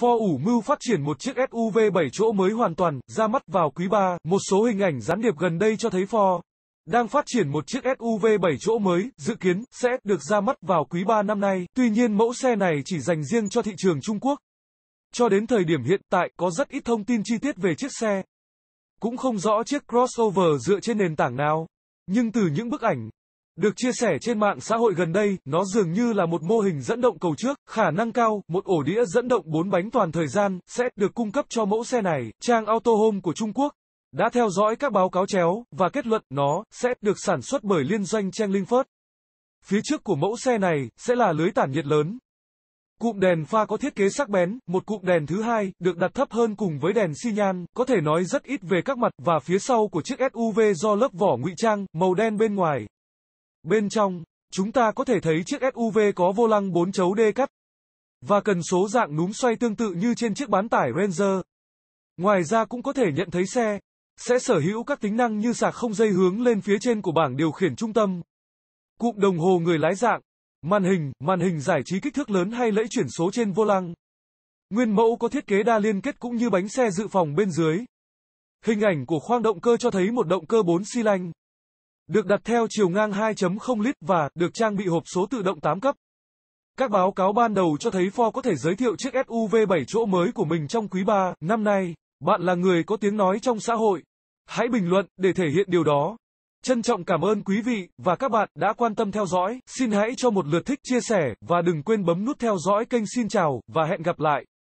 Ford ủ mưu phát triển một chiếc SUV 7 chỗ mới hoàn toàn, ra mắt vào quý 3. Một số hình ảnh gián điệp gần đây cho thấy Ford đang phát triển một chiếc SUV 7 chỗ mới, dự kiến sẽ được ra mắt vào quý 3 năm nay. Tuy nhiên mẫu xe này chỉ dành riêng cho thị trường Trung Quốc. Cho đến thời điểm hiện tại có rất ít thông tin chi tiết về chiếc xe. Cũng không rõ chiếc crossover dựa trên nền tảng nào. Nhưng từ những bức ảnh, được chia sẻ trên mạng xã hội gần đây, nó dường như là một mô hình dẫn động cầu trước, khả năng cao, một ổ đĩa dẫn động 4 bánh toàn thời gian, sẽ được cung cấp cho mẫu xe này. Trang Autohome của Trung Quốc đã theo dõi các báo cáo chéo, và kết luận nó sẽ được sản xuất bởi liên doanh Trang Lingford. Phía trước của mẫu xe này sẽ là lưới tản nhiệt lớn. Cụm đèn pha có thiết kế sắc bén, một cụm đèn thứ hai, được đặt thấp hơn cùng với đèn xi nhan, có thể nói rất ít về các mặt, và phía sau của chiếc SUV do lớp vỏ ngụy trang, màu đen bên ngoài. Bên trong, chúng ta có thể thấy chiếc SUV có vô lăng 4 chấu đê cắt và cần số dạng núm xoay tương tự như trên chiếc bán tải Ranger. Ngoài ra cũng có thể nhận thấy xe sẽ sở hữu các tính năng như sạc không dây hướng lên phía trên của bảng điều khiển trung tâm, cụm đồng hồ người lái dạng, màn hình, màn hình giải trí kích thước lớn hay lẫy chuyển số trên vô lăng. Nguyên mẫu có thiết kế đa liên kết cũng như bánh xe dự phòng bên dưới. Hình ảnh của khoang động cơ cho thấy một động cơ 4 xi lanh được đặt theo chiều ngang 2.0 lít và được trang bị hộp số tự động 8 cấp. Các báo cáo ban đầu cho thấy Ford có thể giới thiệu chiếc SUV 7 chỗ mới của mình trong quý 3 năm nay. Bạn là người có tiếng nói trong xã hội. Hãy bình luận để thể hiện điều đó. Trân trọng cảm ơn quý vị và các bạn đã quan tâm theo dõi. Xin hãy cho một lượt thích chia sẻ và đừng quên bấm nút theo dõi kênh Xin chào và hẹn gặp lại.